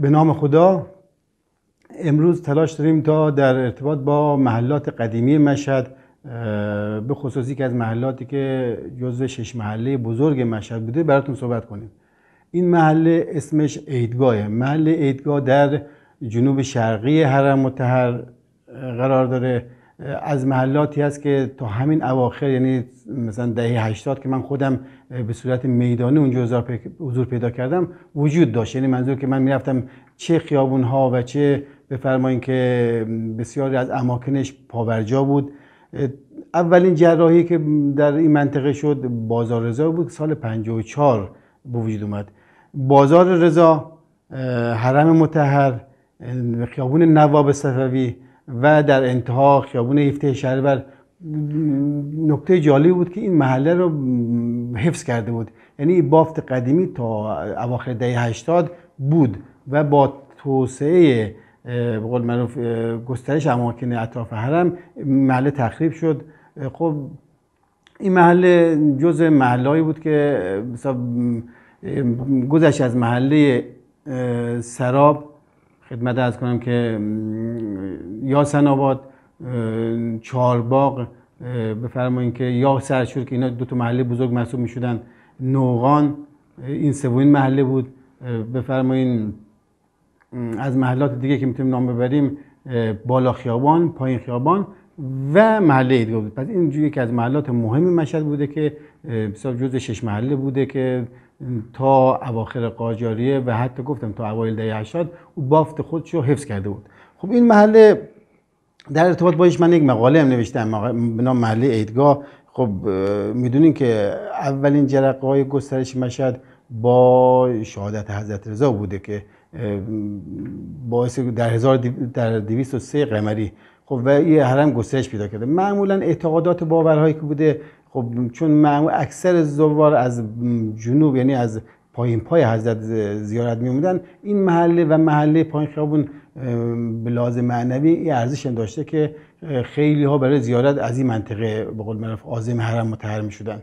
به نام خدا امروز تلاش داریم تا در ارتباط با محلات قدیمی مشهد به خصوصی که از محلاتی که جزو شش محله بزرگ مشهد بوده براتون صحبت کنیم این محله اسمش ایدگاهه محله ایدگاه در جنوب شرقی حرم متحر قرار داره از محلاتی هست که تا همین اواخر یعنی مثلا دهه 80 که من خودم به صورت میدانی اونجا حضور پیدا کردم وجود داشت یعنی منظور که من میرفتم چه خیابون ها و چه بفرمایین که بسیاری از اماکنش پاورجا بود اولین جراحی که در این منطقه شد بازار رضا بود سال 54 به وجود اومد بازار رضا حرم متحر خیابون نواب صفوی و در انتها خیابون هفته شهرور نکته جالی بود که این محله رو حفظ کرده بود یعنی بافت قدیمی تا اواخر دهه 80 بود و با توسعه به قول معروف گسترش اماکن اطراف حرم محله تخریب شد خب این محله جز محلهایی بود که مثلا گذشت از محله سراب خدمت از کنم که یا سناباد، چهارباغ بفرمایید که یا سرشور که اینا دو تا محله بزرگ محسوب میشدن نوغان این سومین محله بود بفرمایید از محلات دیگه که میتونیم نام ببریم بالا خیابان پایین خیابان و محله ایدگاه بود پس این که از محلات مهم مشهد بوده که بسیار جزء شش محله بوده که تا اواخر قاجاریه و حتی گفتم تا اوایل دهه 80 او بافت خودش رو حفظ کرده بود خب این محله در ارتباط باش من یک مقاله هم نوشتم به نام محله ایدگاه خب میدونین که اولین جرقه های گسترش مشهد با شهادت حضرت رضا بوده که باعث در 1203 قمری خب و این حرم گسترش پیدا کرده معمولا اعتقادات باورهایی که بوده خب چون معمول اکثر زوار از جنوب یعنی از پایین پای حضرت زیارت اومدن این محله و محله پایین خیابون به لازم معنوی یه ارزش داشته که خیلی ها برای زیارت از این منطقه به قول معروف عازم حرم متحرم شدن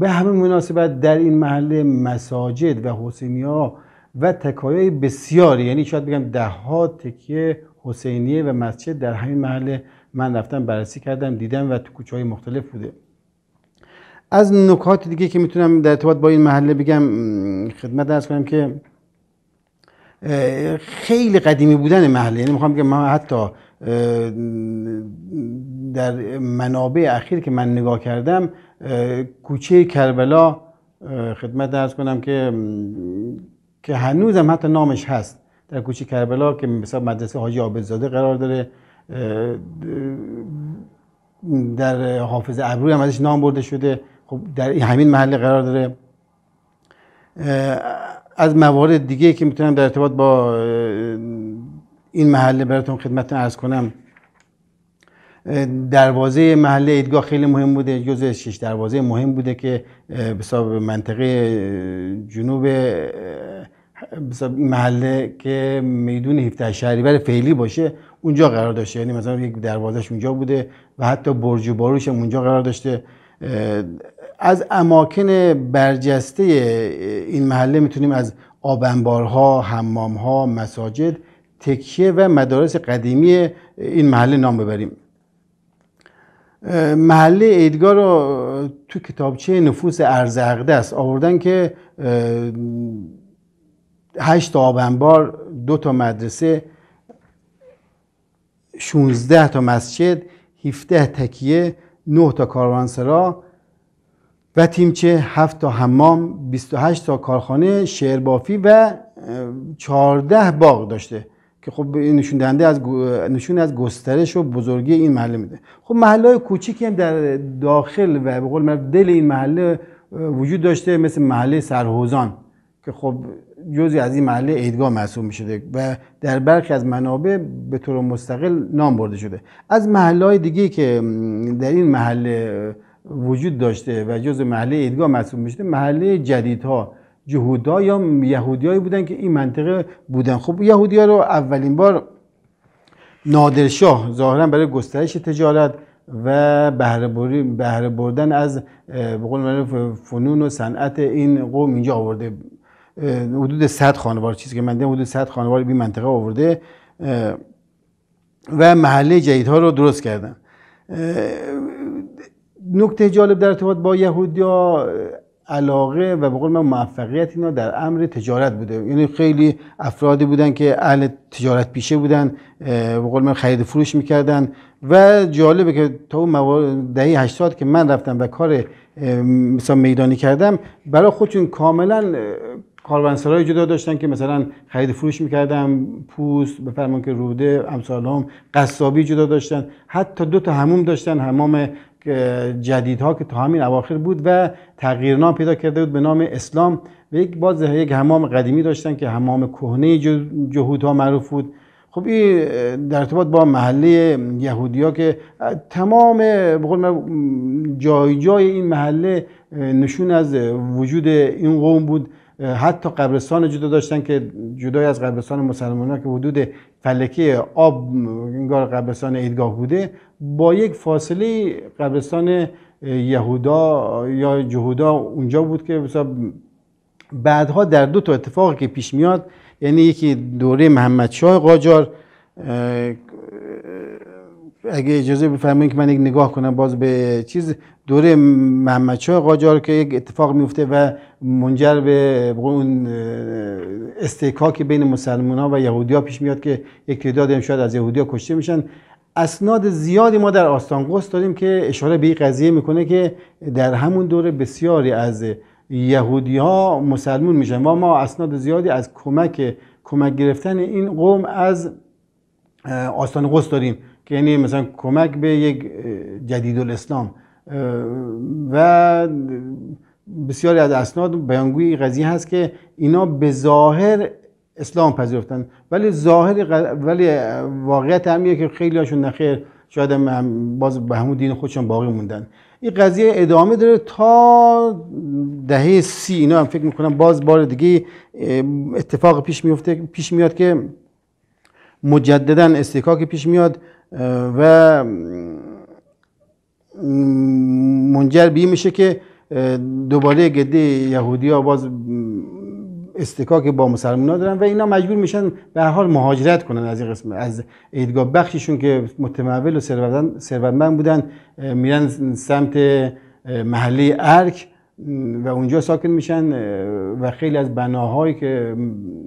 به همه مناسبت در این محله مساجد و حسینی ها و تکایای بسیاری یعنی شاید بگم ده ها تکیه حسینیه و مسجد در همین محله من رفتم بررسی کردم دیدم و تو کوچه های مختلف بوده از نکات دیگه که میتونم در ارتباط با این محله بگم خدمت ارز کنم که خیلی قدیمی بودن محله یعنی میخوام بگم من حتی در منابع اخیر که من نگاه کردم کوچه کربلا خدمت ارز کنم که که هنوزم حتی نامش هست در کوچه کربلا که مثلا مدرسه حاجی عابدزاده قرار داره در حافظ ابروی هم ازش نام برده شده خب در همین محل قرار داره از موارد دیگه که میتونم در ارتباط با این محله براتون خدمت ارز کنم دروازه محله ایدگاه خیلی مهم بوده جزء شش دروازه مهم بوده که به منطقه جنوب محله که میدون 17 شهریور فعلی باشه اونجا قرار داشته یعنی مثلا یک دروازش اونجا بوده و حتی برج و باروش هم اونجا قرار داشته از اماکن برجسته این محله میتونیم از آبنبارها، حمامها، مساجد، تکیه و مدارس قدیمی این محله نام ببریم محله ایدگاه رو تو کتابچه نفوس ارز است آوردن که هشت آبنبار دو تا مدرسه 16 تا مسجد 17 تکیه 9 تا کاروانسرا و تیمچه 7 تا حمام 28 تا کارخانه شعربافی و 14 باغ داشته که خب این نشون دهنده از نشون از گسترش و بزرگی این محله میده خب محله های کوچیکی هم در داخل و به قول دل این محله وجود داشته مثل محله سرهوزان که خب جزی از این محله ایدگاه محسوب میشده شده و در برخی از منابع به طور مستقل نام برده شده از محله های دیگه که در این محله وجود داشته و جز محله ایدگاه محسوب میشده محله جدیدها جهودا یا یهودیایی بودن که این منطقه بودن خب یهودی ها رو اولین بار نادرشاه ظاهرا برای گسترش تجارت و بهره بردن از به فنون و صنعت این قوم اینجا آورده حدود 100 خانوار چیزی که من حدود 100 خانوار به منطقه آورده و محله جدیدها رو درست کردن نکته جالب در ارتباط با یهودیا علاقه و به قول من موفقیت اینا در امر تجارت بوده یعنی خیلی افرادی بودن که اهل تجارت پیشه بودن به قول من خرید فروش میکردن و جالبه که تا اون هشت 80 که من رفتم و کار مثلا میدانی کردم برای خودشون کاملا کاروانسرای جدا داشتن که مثلا خرید فروش میکردم پوست فرمان که روده امثال هم قصابی جدا داشتن حتی دو تا هموم داشتن حمام جدیدها که تا همین اواخر بود و تغییر نام پیدا کرده بود به نام اسلام و یک باز یک حمام قدیمی داشتن که حمام کهنه جهودها معروف بود خب این در ارتباط با محله یهودیا که تمام بقول جای جای این محله نشون از وجود این قوم بود حتی قبرستان جدا داشتن که جدای از قبرستان مسلمان ها که حدود فلکی آب انگار قبرستان عیدگاه بوده با یک فاصله قبرستان یهودا یا جهودا اونجا بود که بعدها در دو تا اتفاقی که پیش میاد یعنی یکی دوره محمد قاجار اگه اجازه بفرمایید که من یک نگاه کنم باز به چیز دوره محمد شاه قاجار که یک اتفاق میفته و منجر به اون استکاک بین مسلمان ها و یهودی ها پیش میاد که یک تعداد هم شاید از یهودی ها کشته میشن اسناد زیادی ما در آستان داریم که اشاره به این قضیه میکنه که در همون دوره بسیاری از یهودی ها مسلمون میشن و ما اسناد زیادی از کمک کمک گرفتن این قوم از آستان داریم که یعنی مثلا کمک به یک جدید الاسلام و بسیاری از اسناد بیانگوی قضیه هست که اینا به ظاهر اسلام پذیرفتن ولی ظاهر ولی واقعیت همیه که خیلی هاشون نخیر شاید هم باز به همون دین خودشون باقی موندن این قضیه ادامه داره تا دهه سی اینا هم فکر میکنم باز بار دیگه اتفاق پیش میفته پیش میاد که مجددا استکاک پیش میاد و منجر به میشه که دوباره گده یهودی ها باز استکاک با مسلمان دارن و اینا مجبور میشن به هر حال مهاجرت کنن از این قسم از ایدگاه بخششون که متمول و ثروتمند بودن میرن سمت محله ارک و اونجا ساکن میشن و خیلی از بناهایی که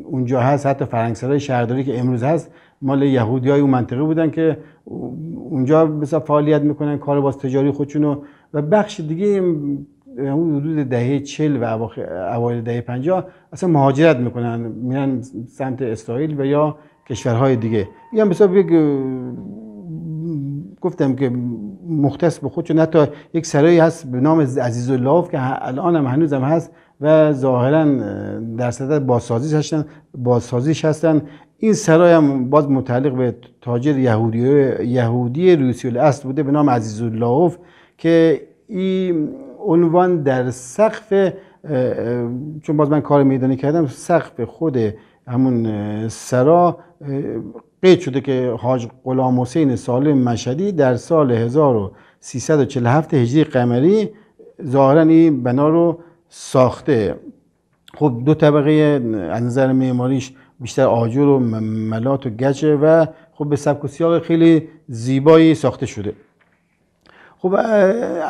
اونجا هست حتی فرنگسرای شهرداری که امروز هست مال یهودی های اون منطقه بودن که اونجا مثلا فعالیت میکنن کار باز تجاری خودشونو و بخش دیگه اون حدود دهه چل و اوایل دهه پنجاه اصلا مهاجرت میکنن میرن سمت اسرائیل و یا کشورهای دیگه این هم بسیار گفتم که مختص به خودشون حتی یک سرایی هست به نام عزیز الله که الان هم هنوز هم هست و ظاهرا در صدر بازسازیش هستن بازسازی هستن این سرای هم باز متعلق به تاجر یهودی یهودی روسی الاصل بوده به نام عزیز اللهوف که این عنوان در سقف چون باز من کار میدانی کردم سقف خود همون سرا قید شده که حاج غلام حسین سالم مشهدی در سال 1347 هجری قمری ظاهرا این بنا رو ساخته خب دو طبقه از نظر معماریش بیشتر آجر و ملات و گچه و خب به سبک و سیاق خیلی زیبایی ساخته شده خب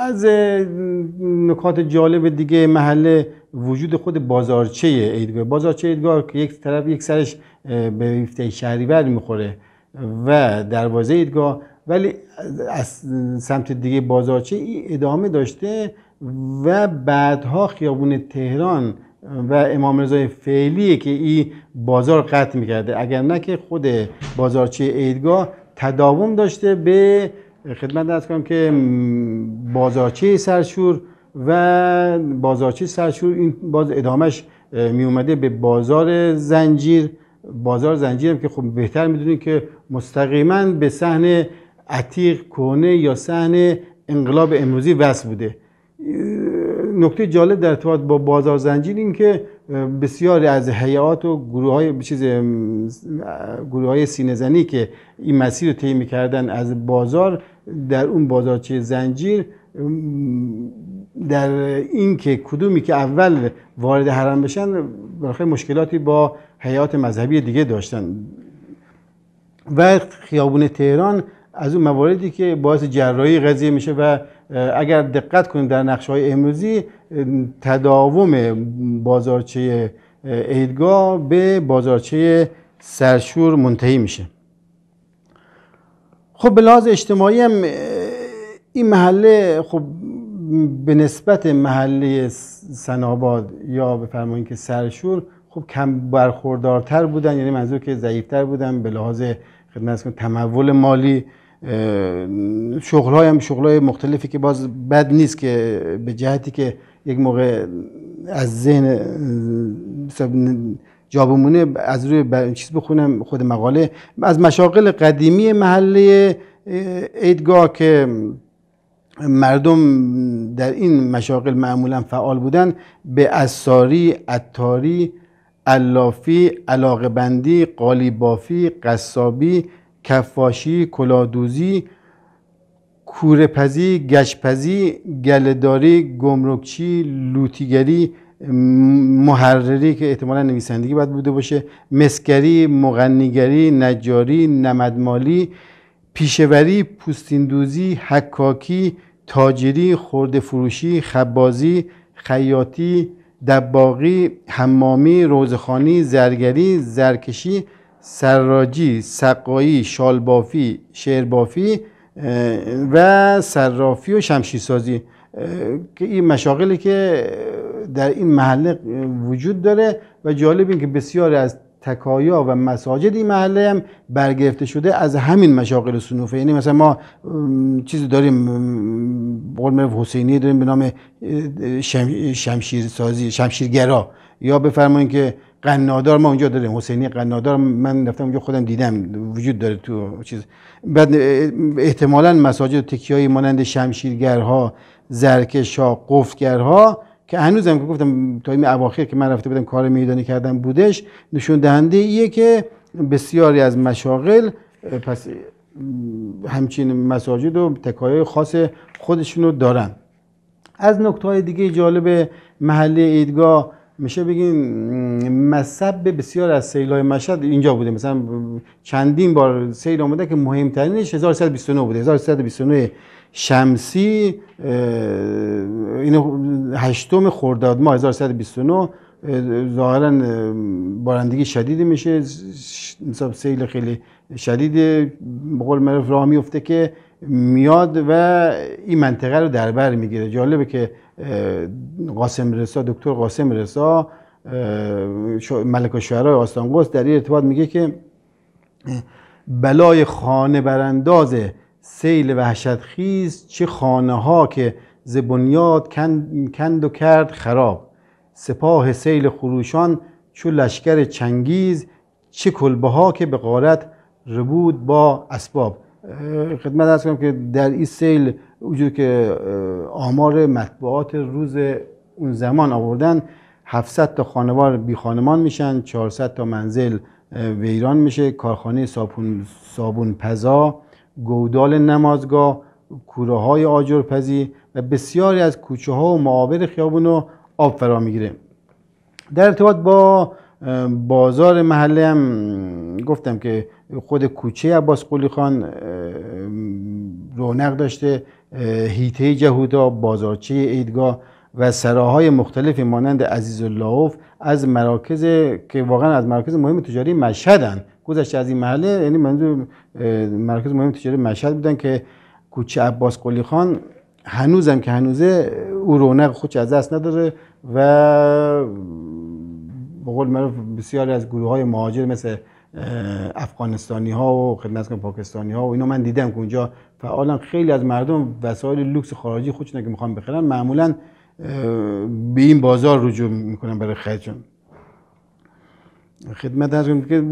از نکات جالب دیگه محله وجود خود بازارچه ایدگاه بازارچه ایدگاه که یک طرف یک سرش به شهری شهریور میخوره و دروازه ایدگاه ولی از سمت دیگه بازارچه ای ادامه داشته و بعدها خیابون تهران و امام رضای فعلیه که این بازار قطع میکرده اگر نه که خود بازارچه عیدگاه تداوم داشته به خدمت دست کنم که بازارچه سرشور و بازارچه سرشور این باز ادامش می اومده به بازار زنجیر بازار زنجیر که خب بهتر میدونید که مستقیما به صحن عتیق کنه یا صحن انقلاب امروزی وصل بوده نکته جالب در ارتباط با بازار زنجیر این که بسیاری از حیات و گروه های, چیز، گروه های سینزنی که این مسیر رو طی میکردن از بازار در اون بازارچه زنجیر در اینکه کدومی که اول وارد حرم بشن برخی مشکلاتی با حیات مذهبی دیگه داشتن و خیابون تهران از اون مواردی که باعث جرایی قضیه میشه و اگر دقت کنیم در نقشه های امروزی تداوم بازارچه عیدگاه به بازارچه سرشور منتهی میشه خب به لحاظ اجتماعی هم این محله خب به نسبت محله سناباد یا بفرمایید که سرشور خب کم برخوردارتر بودن یعنی منظور که ضعیفتر بودن به لحاظ خدمت تمول مالی شغل های شغل های مختلفی که باز بد نیست که به جهتی که یک موقع از ذهن جا از روی چیز بخونم خود مقاله از مشاغل قدیمی محله ایدگاه که مردم در این مشاغل معمولا فعال بودن به اساری، اتاری، علافی، علاقبندی، قالیبافی، قصابی، کفاشی کلادوزی کورپزی گشپزی گلهداری گمرکچی لوتیگری محرری که احتمالا نویسندگی باید بوده باشه مسگری مغنیگری نجاری نمدمالی پیشوری پوستیندوزی حکاکی تاجری خورده فروشی خبازی خیاطی دباغی حمامی روزخانی زرگری زرکشی سراجی، سقایی، شالبافی، شعربافی و صرافی و شمشیرسازی که این مشاغلی که در این محله وجود داره و جالب این که بسیاری از تکایا و مساجد این محله هم برگرفته شده از همین مشاغل سنوفه یعنی مثلا ما چیزی داریم قول حسینی داریم به نام شمشیر شمشیرگرا یا بفرمایید که قنادار ما اونجا داریم حسینی قنادار من رفتم اونجا خودم دیدم وجود داره تو چیز بعد احتمالا مساجد تکیه های مانند شمشیرگرها زرکشا قفگرها که هنوزم که گفتم تا این اواخر که من رفته بودم کار میدانی کردم بودش نشون دهنده ایه که بسیاری از مشاغل پس همچین مساجد و تکایه خاص رو دارن از نکته های دیگه جالب محله ایدگاه میشه بگین مصب بسیار از سیل های مشهد اینجا بوده مثلا چندین بار سیل آمده که مهمترینش 1329 بوده 1329 شمسی اینو هشتم خرداد ماه 1129 ظاهرا بارندگی شدیدی میشه سیل خیلی شدید به قول معروف راه میفته که میاد و این منطقه رو در بر میگیره جالبه که قاسم رضا دکتر قاسم رسا ملک شعرای آستان در این ارتباط میگه که بلای خانه برانداز سیل وحشتخیز چه خانه ها که ز بنیاد کند, و کرد خراب سپاه سیل خروشان چو لشکر چنگیز چه کلبه ها که به غارت ربود با اسباب خدمت از کنم که در این سیل وجود که آمار مطبوعات روز اون زمان آوردن 700 تا خانوار بی خانمان میشن 400 تا منزل ویران میشه کارخانه صابون صابون پزا گودال نمازگاه کوره های آجرپزی و بسیاری از کوچه ها و معابر خیابون رو آب فرا میگیره در ارتباط با بازار محله هم گفتم که خود کوچه عباس قولی خان رونق داشته هیته جهودا بازارچه ایدگاه و سراهای مختلفی مانند عزیز اللهوف از مراکز که واقعا از مراکز مهم تجاری مشهدن گذشته از این محله یعنی منظور مرکز مهم تجاری مشهد بودن که کوچه عباس قلی خان هنوزم که هنوزه او رونق خودش از دست نداره و به قول بسیاری از گروه های مهاجر مثل افغانستانی ها و خدمت پاکستانی ها و اینا من دیدم که اونجا فعالا خیلی از مردم وسایل لوکس خارجی خودشون که میخوان بخرن معمولا به این بازار رجوع میکنن برای خرجشون خدمت از که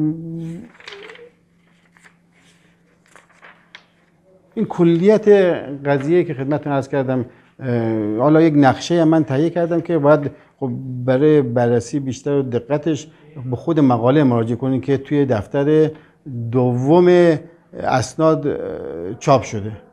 این کلیت قضیه که خدمتتون عرض کردم حالا یک نقشه من تهیه کردم که باید خب برای بررسی بیشتر و دقتش به خود مقاله مراجعه کنید که توی دفتر دوم اسناد چاپ شده